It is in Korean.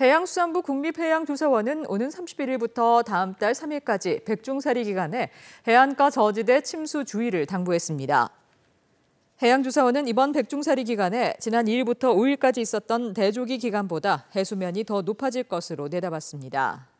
해양수산부 국립해양조사원은 오는 31일부터 다음 달 3일까지 백종사리 기간에 해안가 저지대 침수 주의를 당부했습니다. 해양조사원은 이번 백종사리 기간에 지난 2일부터 5일까지 있었던 대조기 기간보다 해수면이 더 높아질 것으로 내다봤습니다.